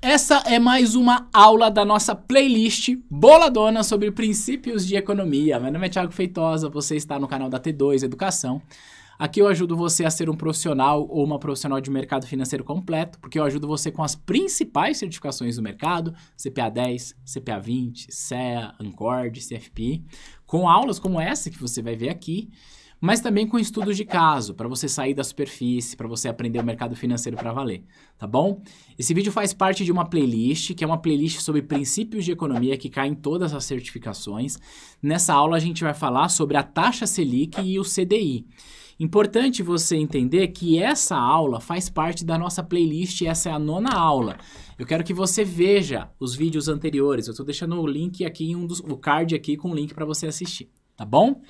Essa é mais uma aula da nossa playlist Boladona sobre princípios de economia. Meu nome é Thiago Feitosa, você está no canal da T2 Educação. Aqui eu ajudo você a ser um profissional ou uma profissional de mercado financeiro completo, porque eu ajudo você com as principais certificações do mercado, CPA 10, CPA 20, CEA, Ancord, CFP, com aulas como essa que você vai ver aqui mas também com estudos de caso, para você sair da superfície, para você aprender o mercado financeiro para valer, tá bom? Esse vídeo faz parte de uma playlist, que é uma playlist sobre princípios de economia que caem em todas as certificações. Nessa aula a gente vai falar sobre a taxa Selic e o CDI. Importante você entender que essa aula faz parte da nossa playlist, essa é a nona aula. Eu quero que você veja os vídeos anteriores. Eu estou deixando o link aqui, um dos, o card aqui com o link para você assistir, tá bom?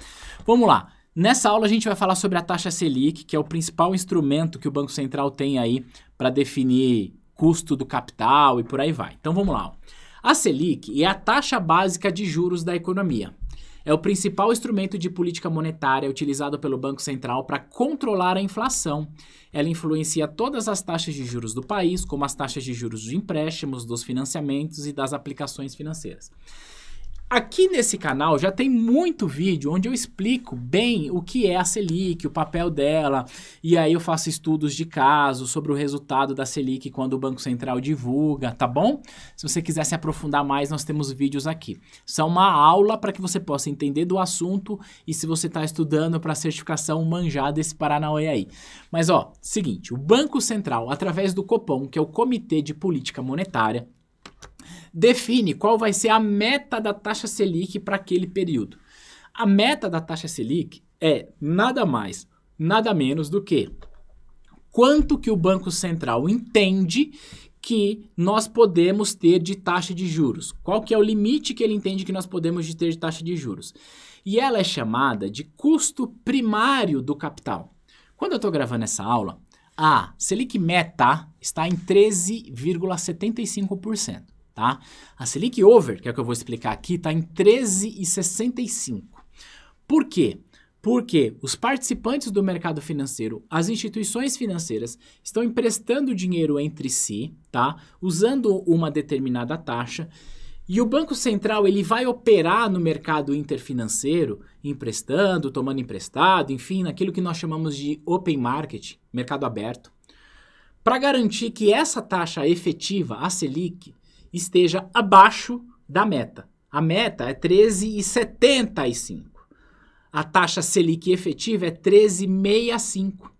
Vamos lá. Nessa aula a gente vai falar sobre a taxa Selic, que é o principal instrumento que o Banco Central tem aí para definir custo do capital e por aí vai. Então vamos lá. A Selic é a taxa básica de juros da economia. É o principal instrumento de política monetária utilizado pelo Banco Central para controlar a inflação. Ela influencia todas as taxas de juros do país, como as taxas de juros de empréstimos, dos financiamentos e das aplicações financeiras. Aqui nesse canal já tem muito vídeo onde eu explico bem o que é a Selic, o papel dela, e aí eu faço estudos de caso sobre o resultado da Selic quando o Banco Central divulga, tá bom? Se você quiser se aprofundar mais, nós temos vídeos aqui. São é uma aula para que você possa entender do assunto e se você está estudando para certificação manjar desse Paranauê aí. Mas ó, seguinte, o Banco Central, através do Copom, que é o Comitê de Política Monetária, define qual vai ser a meta da taxa Selic para aquele período. A meta da taxa Selic é nada mais, nada menos do que quanto que o Banco Central entende que nós podemos ter de taxa de juros. Qual que é o limite que ele entende que nós podemos ter de taxa de juros? E ela é chamada de custo primário do capital. Quando eu estou gravando essa aula, a Selic meta está em 13,75% tá? A Selic Over, que é o que eu vou explicar aqui, está em 13,65. Por quê? Porque os participantes do mercado financeiro, as instituições financeiras, estão emprestando dinheiro entre si, tá? Usando uma determinada taxa. E o Banco Central ele vai operar no mercado interfinanceiro, emprestando, tomando emprestado, enfim, naquilo que nós chamamos de open market, mercado aberto, para garantir que essa taxa efetiva, a Selic, esteja abaixo da meta. A meta é 13,75. A taxa Selic efetiva é 13,65.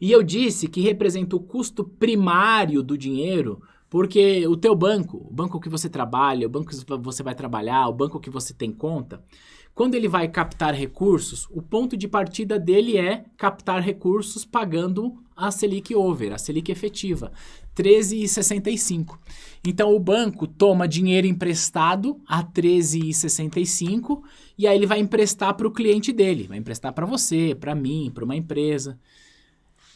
E eu disse que representa o custo primário do dinheiro, porque o teu banco, o banco que você trabalha, o banco que você vai trabalhar, o banco que você tem conta, quando ele vai captar recursos, o ponto de partida dele é captar recursos pagando a Selic over, a Selic efetiva. 13,65. Então o banco toma dinheiro emprestado a 13,65 e aí ele vai emprestar para o cliente dele, vai emprestar para você, para mim, para uma empresa.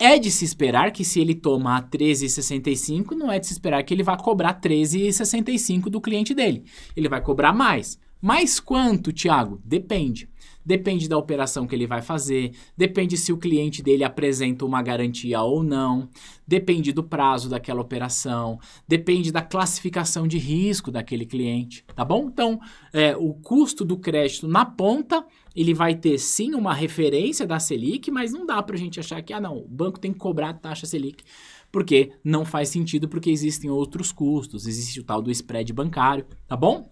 É de se esperar que se ele tomar 13,65, não é de se esperar que ele vá cobrar 13,65 do cliente dele. Ele vai cobrar mais. Mais quanto, Tiago? Depende. Depende da operação que ele vai fazer, depende se o cliente dele apresenta uma garantia ou não, depende do prazo daquela operação, depende da classificação de risco daquele cliente, tá bom? Então, é, o custo do crédito na ponta, ele vai ter sim uma referência da Selic, mas não dá para a gente achar que, ah não, o banco tem que cobrar a taxa Selic porque não faz sentido, porque existem outros custos, existe o tal do spread bancário, tá bom?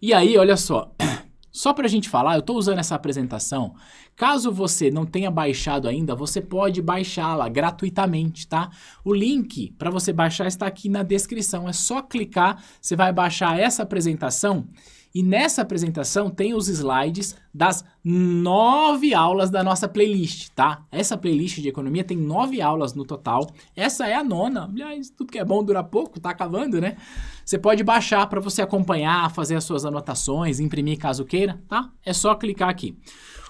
E aí, olha só. Só para a gente falar, eu estou usando essa apresentação. Caso você não tenha baixado ainda, você pode baixá-la gratuitamente, tá? O link para você baixar está aqui na descrição. É só clicar, você vai baixar essa apresentação e nessa apresentação tem os slides das nove aulas da nossa playlist, tá? Essa playlist de economia tem nove aulas no total. Essa é a nona. Aliás, tudo que é bom dura pouco, tá acabando, né? Você pode baixar para você acompanhar, fazer as suas anotações, imprimir caso queira, tá? É só clicar aqui.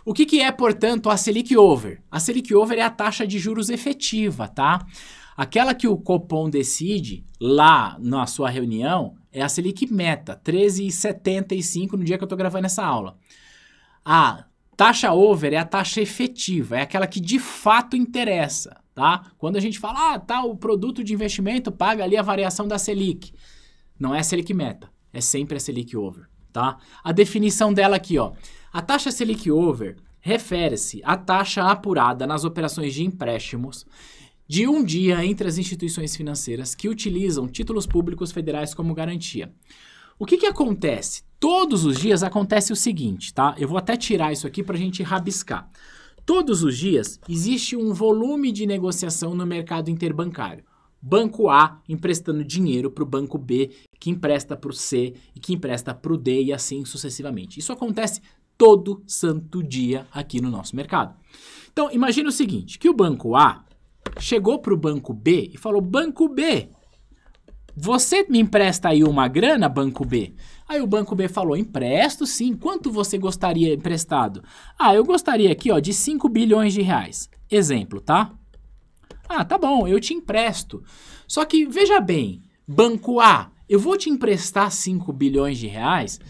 O que, que é, portanto, a Selic Over? A Selic Over é a taxa de juros efetiva, tá? Aquela que o Copom decide lá na sua reunião é a Selic meta, 13,75 no dia que eu estou gravando essa aula. A taxa over é a taxa efetiva, é aquela que de fato interessa, tá? Quando a gente fala, ah, tá, o produto de investimento paga ali a variação da Selic. Não é a Selic meta, é sempre a Selic over, tá? A definição dela aqui, ó. A taxa Selic over refere-se à taxa apurada nas operações de empréstimos de um dia entre as instituições financeiras que utilizam títulos públicos federais como garantia. O que, que acontece? Todos os dias acontece o seguinte, tá? Eu vou até tirar isso aqui para a gente rabiscar. Todos os dias existe um volume de negociação no mercado interbancário. Banco A emprestando dinheiro para o banco B, que empresta para o C e que empresta para o D e assim sucessivamente. Isso acontece todo santo dia aqui no nosso mercado. Então, imagine o seguinte, que o banco A chegou para o banco B e falou: Banco B, você me empresta aí uma grana, Banco B? Aí o Banco B falou: Empresto sim, quanto você gostaria emprestado? Ah, eu gostaria aqui ó, de 5 bilhões de reais. Exemplo, tá? Ah, tá bom, eu te empresto. Só que veja bem, Banco A, eu vou te emprestar 5 bilhões de reais.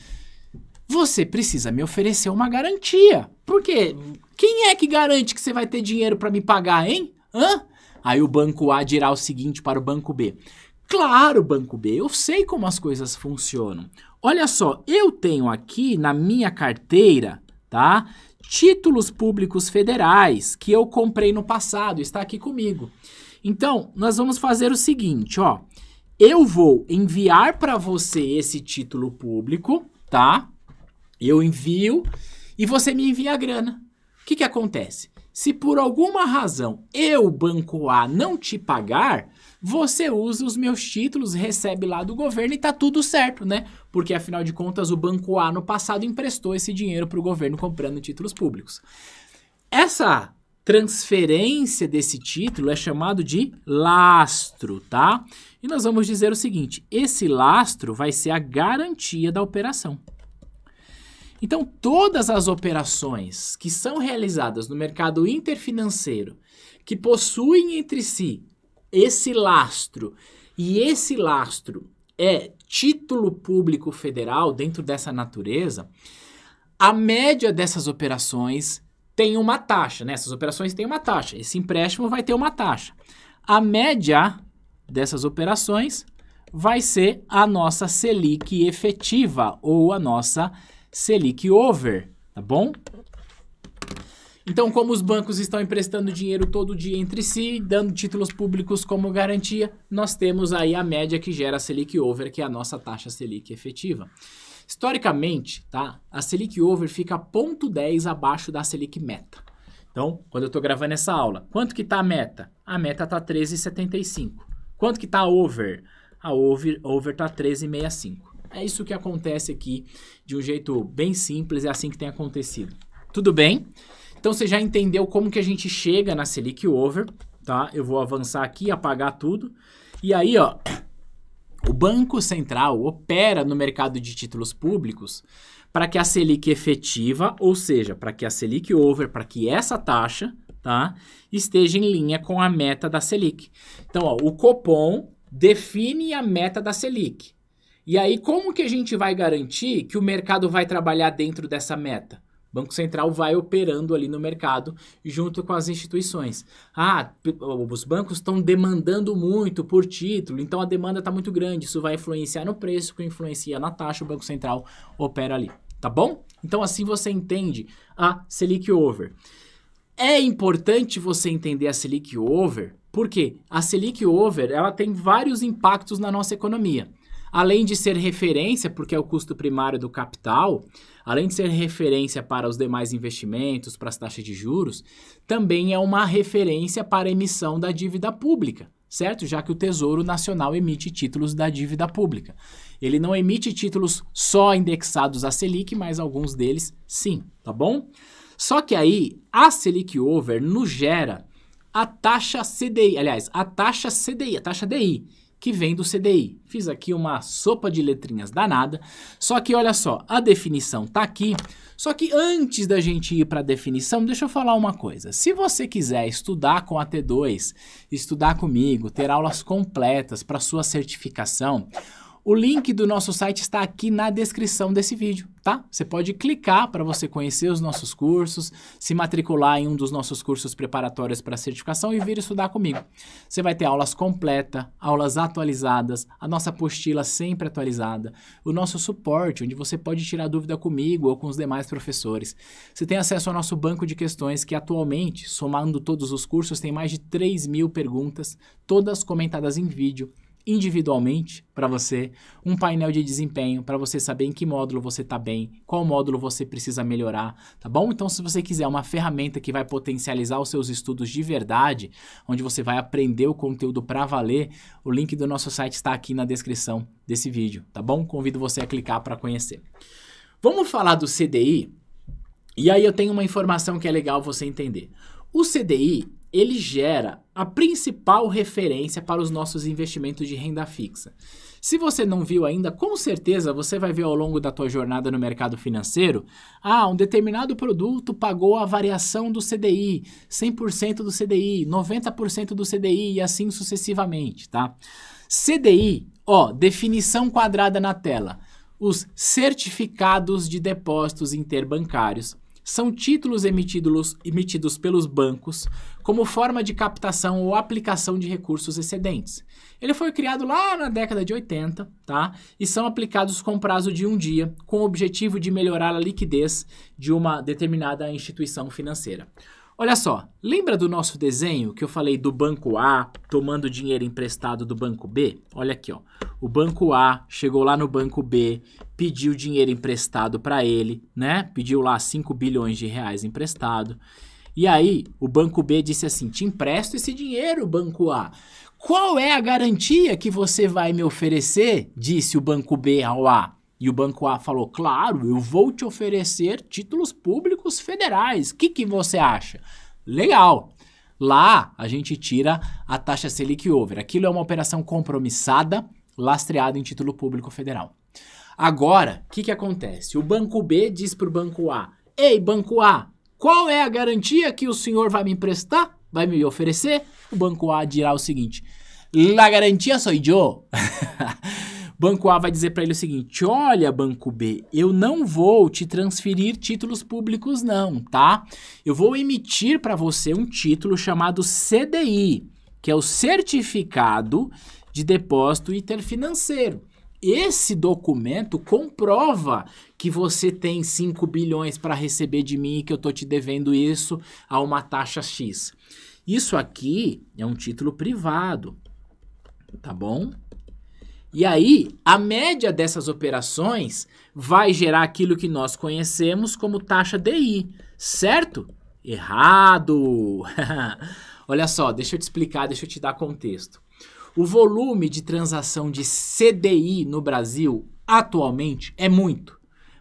Você precisa me oferecer uma garantia. Porque quem é que garante que você vai ter dinheiro para me pagar, hein? Hã? Aí o banco A dirá o seguinte para o banco B: Claro, banco B, eu sei como as coisas funcionam. Olha só, eu tenho aqui na minha carteira, tá? Títulos públicos federais que eu comprei no passado, está aqui comigo. Então, nós vamos fazer o seguinte, ó. Eu vou enviar para você esse título público, tá? Eu envio e você me envia a grana. O que, que acontece? Se por alguma razão eu, banco A, não te pagar, você usa os meus títulos, recebe lá do governo e tá tudo certo, né? Porque afinal de contas o banco A no passado emprestou esse dinheiro para o governo comprando títulos públicos. Essa transferência desse título é chamado de lastro, tá? E nós vamos dizer o seguinte: esse lastro vai ser a garantia da operação. Então, todas as operações que são realizadas no mercado interfinanceiro, que possuem entre si esse lastro, e esse lastro é título público federal dentro dessa natureza, a média dessas operações tem uma taxa, né? Essas operações têm uma taxa. Esse empréstimo vai ter uma taxa. A média dessas operações vai ser a nossa Selic efetiva ou a nossa Selic over, tá bom? Então, como os bancos estão emprestando dinheiro todo dia entre si, dando títulos públicos como garantia, nós temos aí a média que gera a Selic Over, que é a nossa taxa Selic efetiva. Historicamente, tá? A Selic Over fica 0,10 abaixo da Selic Meta. Então, quando eu estou gravando essa aula, quanto que está a meta? A meta está 13,75. Quanto que está a over? A over está 13,65 é isso que acontece aqui de um jeito bem simples, é assim que tem acontecido. Tudo bem? Então você já entendeu como que a gente chega na Selic Over, tá? Eu vou avançar aqui, apagar tudo. E aí, ó, o Banco Central opera no mercado de títulos públicos para que a Selic efetiva, ou seja, para que a Selic over, para que essa taxa, tá, esteja em linha com a meta da Selic. Então, ó, o Copom define a meta da Selic. E aí, como que a gente vai garantir que o mercado vai trabalhar dentro dessa meta? O Banco Central vai operando ali no mercado junto com as instituições. Ah, os bancos estão demandando muito por título, então a demanda está muito grande. Isso vai influenciar no preço, que influencia na taxa, o Banco Central opera ali. Tá bom? Então, assim você entende a Selic Over. É importante você entender a Selic Over, porque a Selic Over ela tem vários impactos na nossa economia além de ser referência, porque é o custo primário do capital, além de ser referência para os demais investimentos, para as taxas de juros, também é uma referência para a emissão da dívida pública, certo? Já que o Tesouro Nacional emite títulos da dívida pública. Ele não emite títulos só indexados à Selic, mas alguns deles sim, tá bom? Só que aí a Selic Over nos gera a taxa CDI, aliás, a taxa CDI, a taxa DI, que vem do CDI. Fiz aqui uma sopa de letrinhas danada, só que olha só, a definição tá aqui, só que antes da gente ir para a definição, deixa eu falar uma coisa. Se você quiser estudar com a T2, estudar comigo, ter aulas completas para sua certificação, o link do nosso site está aqui na descrição desse vídeo, tá? Você pode clicar para você conhecer os nossos cursos, se matricular em um dos nossos cursos preparatórios para certificação e vir estudar comigo. Você vai ter aulas completas, aulas atualizadas, a nossa apostila sempre atualizada, o nosso suporte, onde você pode tirar dúvida comigo ou com os demais professores. Você tem acesso ao nosso banco de questões, que atualmente, somando todos os cursos, tem mais de 3 mil perguntas, todas comentadas em vídeo individualmente para você, um painel de desempenho para você saber em que módulo você está bem, qual módulo você precisa melhorar, tá bom? Então, se você quiser uma ferramenta que vai potencializar os seus estudos de verdade, onde você vai aprender o conteúdo para valer, o link do nosso site está aqui na descrição desse vídeo, tá bom? Convido você a clicar para conhecer. Vamos falar do CDI? E aí eu tenho uma informação que é legal você entender. O CDI, ele gera a principal referência para os nossos investimentos de renda fixa. Se você não viu ainda, com certeza você vai ver ao longo da tua jornada no mercado financeiro, ah, um determinado produto pagou a variação do CDI, 100% do CDI, 90% do CDI e assim sucessivamente, tá? CDI, ó, definição quadrada na tela. Os certificados de depósitos interbancários são títulos emitidos, emitidos pelos bancos como forma de captação ou aplicação de recursos excedentes. Ele foi criado lá na década de 80, tá? E são aplicados com prazo de um dia, com o objetivo de melhorar a liquidez de uma determinada instituição financeira. Olha só, lembra do nosso desenho que eu falei do banco A tomando dinheiro emprestado do banco B? Olha aqui, ó. O banco A chegou lá no banco B, pediu dinheiro emprestado para ele, né? Pediu lá 5 bilhões de reais emprestado. E aí, o banco B disse assim: te empresto esse dinheiro, banco A. Qual é a garantia que você vai me oferecer? Disse o banco B ao A. E o Banco A falou: claro, eu vou te oferecer títulos públicos federais. O que, que você acha? Legal. Lá a gente tira a taxa Selic over. Aquilo é uma operação compromissada, lastreada em título público federal. Agora, o que, que acontece? O Banco B diz para o Banco A: Ei, Banco A, qual é a garantia que o senhor vai me emprestar? Vai me oferecer? O banco A dirá o seguinte: La garantia sou eu. banco A vai dizer para ele o seguinte: Olha, banco B, eu não vou te transferir títulos públicos não, tá? Eu vou emitir para você um título chamado CDI, que é o certificado de depósito interfinanceiro. Esse documento comprova que você tem 5 bilhões para receber de mim e que eu tô te devendo isso a uma taxa X. Isso aqui é um título privado, tá bom? E aí, a média dessas operações vai gerar aquilo que nós conhecemos como taxa DI, certo? Errado! Olha só, deixa eu te explicar, deixa eu te dar contexto. O volume de transação de CDI no Brasil atualmente é muito,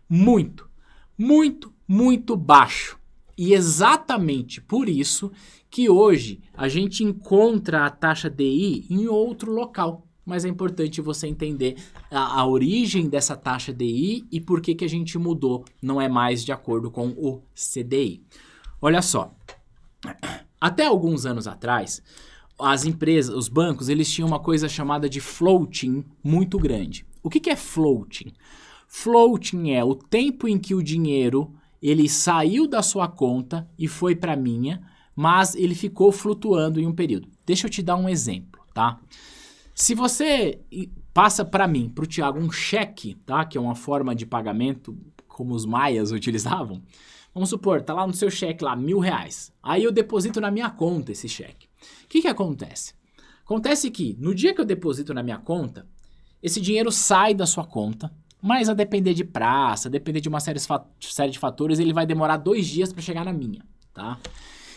muito, muito, muito baixo. E exatamente por isso que hoje a gente encontra a taxa DI em outro local. Mas é importante você entender a, a, origem dessa taxa DI e por que, que a gente mudou, não é mais de acordo com o CDI. Olha só, até alguns anos atrás, as empresas, os bancos, eles tinham uma coisa chamada de floating muito grande. O que, que é floating? Floating é o tempo em que o dinheiro ele saiu da sua conta e foi para minha, mas ele ficou flutuando em um período. Deixa eu te dar um exemplo, tá? Se você passa para mim, para o Tiago, um cheque, tá? Que é uma forma de pagamento como os maias utilizavam. Vamos supor, tá lá no seu cheque lá mil reais. Aí eu deposito na minha conta esse cheque que, que acontece? Acontece que no dia que eu deposito na minha conta, esse dinheiro sai da sua conta, mas a depender de praça, a depender de uma série, série de fatores, ele vai demorar dois dias para chegar na minha, tá?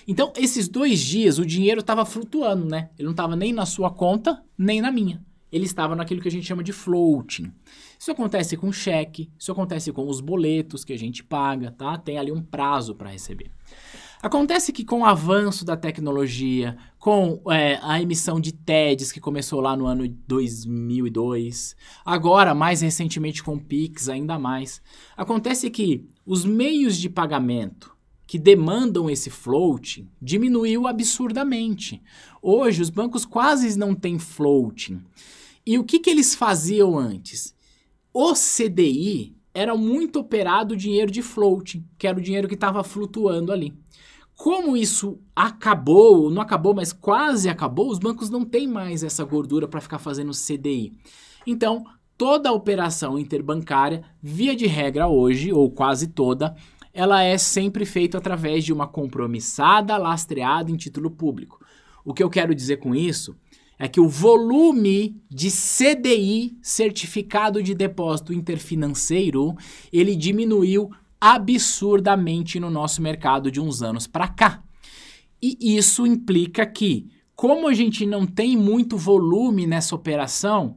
Então, esses dois dias, o dinheiro estava flutuando, né? Ele não estava nem na sua conta, nem na minha. Ele estava naquilo que a gente chama de floating. Isso acontece com cheque, isso acontece com os boletos que a gente paga, tá? Tem ali um prazo para receber. Acontece que com o avanço da tecnologia, com é, a emissão de TEDs que começou lá no ano 2002, agora mais recentemente com Pix ainda mais. Acontece que os meios de pagamento que demandam esse floating diminuiu absurdamente. Hoje os bancos quase não têm floating. E o que, que eles faziam antes? O CDI era muito operado dinheiro de floating, que era o dinheiro que estava flutuando ali. Como isso acabou, não acabou, mas quase acabou, os bancos não têm mais essa gordura para ficar fazendo CDI. Então, toda operação interbancária, via de regra hoje, ou quase toda, ela é sempre feita através de uma compromissada lastreada em título público. O que eu quero dizer com isso é que o volume de CDI, certificado de depósito interfinanceiro, ele diminuiu absurdamente no nosso mercado de uns anos para cá. E isso implica que, como a gente não tem muito volume nessa operação,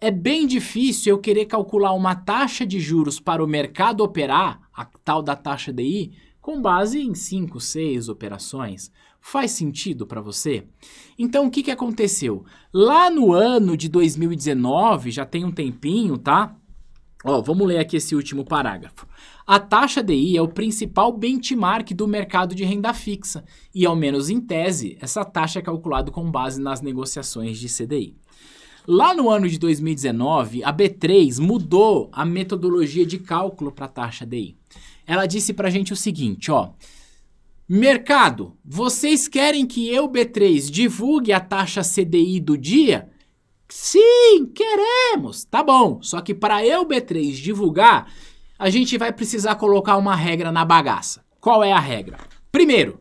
é bem difícil eu querer calcular uma taxa de juros para o mercado operar, a tal da taxa DI, com base em 5, 6 operações. Faz sentido para você? Então, o que, que aconteceu? Lá no ano de 2019, já tem um tempinho, tá? Ó, vamos ler aqui esse último parágrafo. A taxa DI é o principal benchmark do mercado de renda fixa e, ao menos em tese, essa taxa é calculada com base nas negociações de CDI. Lá no ano de 2019, a B3 mudou a metodologia de cálculo para a taxa DI. Ela disse para a gente o seguinte, ó. Mercado, vocês querem que eu, B3, divulgue a taxa CDI do dia? Sim, queremos! Tá bom, só que para eu, B3, divulgar, a gente vai precisar colocar uma regra na bagaça. Qual é a regra? Primeiro,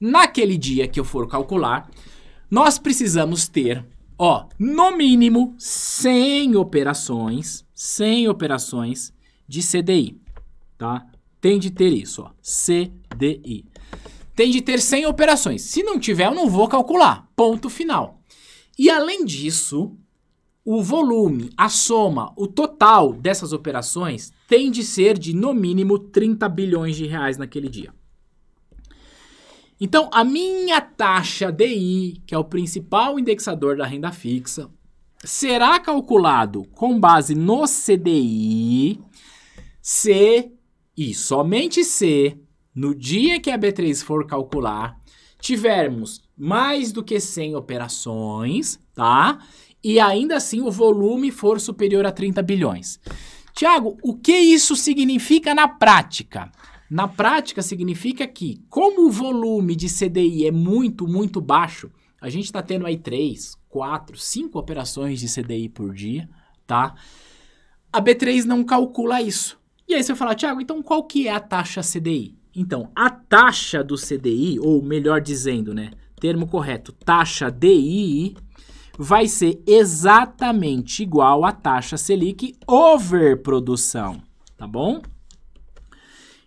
naquele dia que eu for calcular, nós precisamos ter, ó, no mínimo 100 operações, 100 operações de CDI, tá? Tem de ter isso, ó, CDI. Tem de ter 100 operações. Se não tiver, eu não vou calcular. Ponto final. E além disso, o volume, a soma, o total dessas operações tem de ser de no mínimo 30 bilhões de reais naquele dia. Então, a minha taxa DI, que é o principal indexador da renda fixa, será calculado com base no CDI se e somente se no dia que a B3 for calcular tivermos mais do que 100 operações, tá? e ainda assim o volume for superior a 30 bilhões. Tiago, o que isso significa na prática? Na prática, significa que, como o volume de CDI é muito, muito baixo, a gente está tendo aí 3, 4, 5 operações de CDI por dia, tá? A B3 não calcula isso. E aí você fala, Tiago, então qual que é a taxa CDI? Então, a taxa do CDI, ou melhor dizendo, né, termo correto, taxa DI, vai ser exatamente igual à taxa Selic overprodução, tá bom?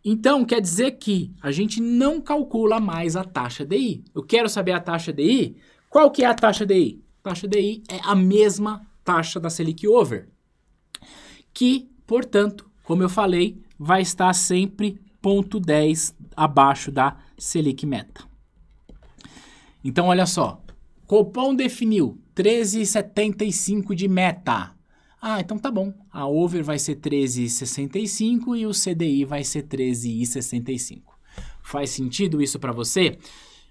Então, quer dizer que a gente não calcula mais a taxa DI. Eu quero saber a taxa DI. Qual que é a taxa DI? A taxa DI é a mesma taxa da Selic over, que, portanto, como eu falei, vai estar sempre 0,10 abaixo da Selic meta. Então, olha só, Copom definiu 13,75 de meta. Ah, então tá bom. A over vai ser 13,65 e o CDI vai ser 13,65. Faz sentido isso para você?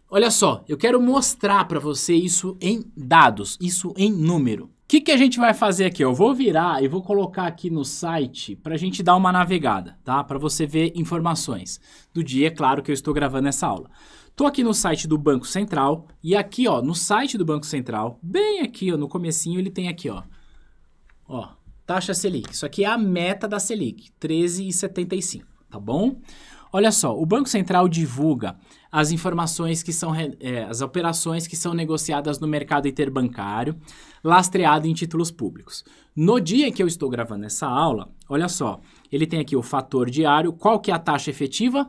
Olha só, eu quero mostrar para você isso em dados, isso em número. O que, que a gente vai fazer aqui? Eu vou virar e vou colocar aqui no site para a gente dar uma navegada, tá? Para você ver informações do dia, é claro que eu estou gravando essa aula. Tô aqui no site do Banco Central e aqui, ó, no site do Banco Central, bem aqui, ó, no comecinho ele tem aqui, ó. Ó, taxa Selic. Isso aqui é a meta da Selic, 13,75, tá bom? Olha só, o Banco Central divulga as informações que são é, as operações que são negociadas no mercado interbancário, lastreado em títulos públicos. No dia que eu estou gravando essa aula, olha só, ele tem aqui o fator diário, qual que é a taxa efetiva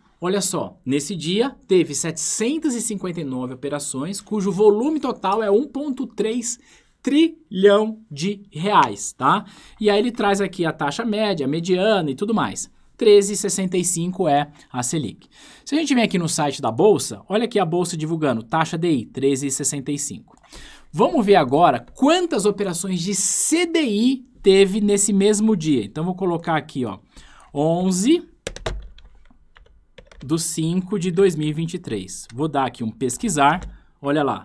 Olha só, nesse dia teve 759 operações, cujo volume total é 1,3 trilhão de reais, tá? E aí ele traz aqui a taxa média, mediana e tudo mais. 13,65 é a Selic. Se a gente vem aqui no site da Bolsa, olha aqui a Bolsa divulgando, taxa DI, 13,65. Vamos ver agora quantas operações de CDI teve nesse mesmo dia. Então, vou colocar aqui, ó, 11 do 5 de 2023. Vou dar aqui um pesquisar, olha lá.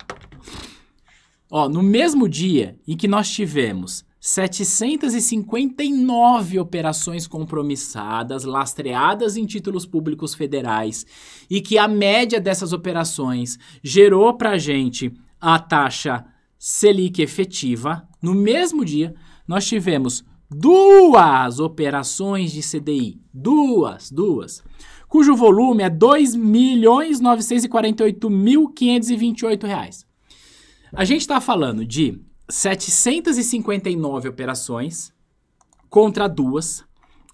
Ó, no mesmo dia em que nós tivemos 759 operações compromissadas, lastreadas em títulos públicos federais, e que a média dessas operações gerou para a gente a taxa Selic efetiva. No mesmo dia, nós tivemos duas operações de CDI. Duas, duas cujo volume é R$ 2.948.528. A gente está falando de 759 operações contra duas.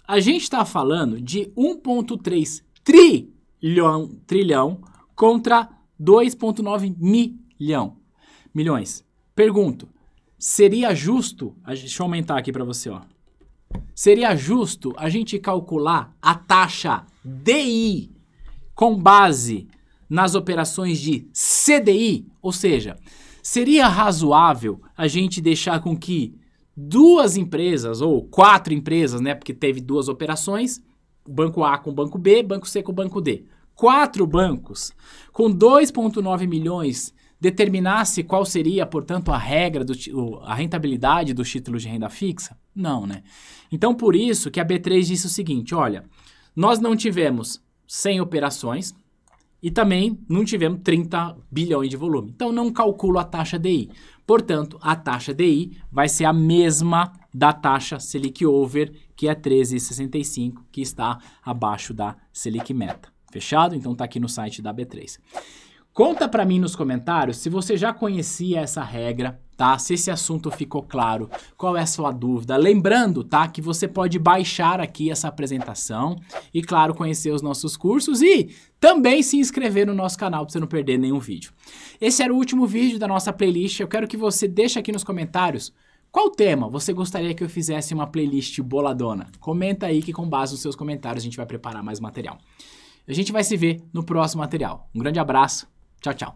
A gente está falando de 1,3 trilhão, trilhão contra 2,9 milhão, milhões. Pergunto, seria justo, deixa eu aumentar aqui para você, ó. Seria justo a gente calcular a taxa DI, com base nas operações de CDI, ou seja, seria razoável a gente deixar com que duas empresas ou quatro empresas, né, porque teve duas operações, banco A com banco B, banco C com banco D. Quatro bancos com 2.9 milhões determinasse qual seria, portanto, a regra do a rentabilidade dos títulos de renda fixa? Não, né? Então por isso que a B3 disse o seguinte, olha, nós não tivemos 100 operações e também não tivemos 30 bilhões de volume. Então, não calculo a taxa DI. Portanto, a taxa DI vai ser a mesma da taxa Selic Over, que é 13,65, que está abaixo da Selic Meta. Fechado? Então, está aqui no site da B3. Conta para mim nos comentários se você já conhecia essa regra, tá? Se esse assunto ficou claro, qual é a sua dúvida. Lembrando, tá, que você pode baixar aqui essa apresentação e, claro, conhecer os nossos cursos e também se inscrever no nosso canal para você não perder nenhum vídeo. Esse era o último vídeo da nossa playlist. Eu quero que você deixe aqui nos comentários qual tema você gostaria que eu fizesse uma playlist boladona? Comenta aí que com base nos seus comentários a gente vai preparar mais material. A gente vai se ver no próximo material. Um grande abraço Tchau, tchau.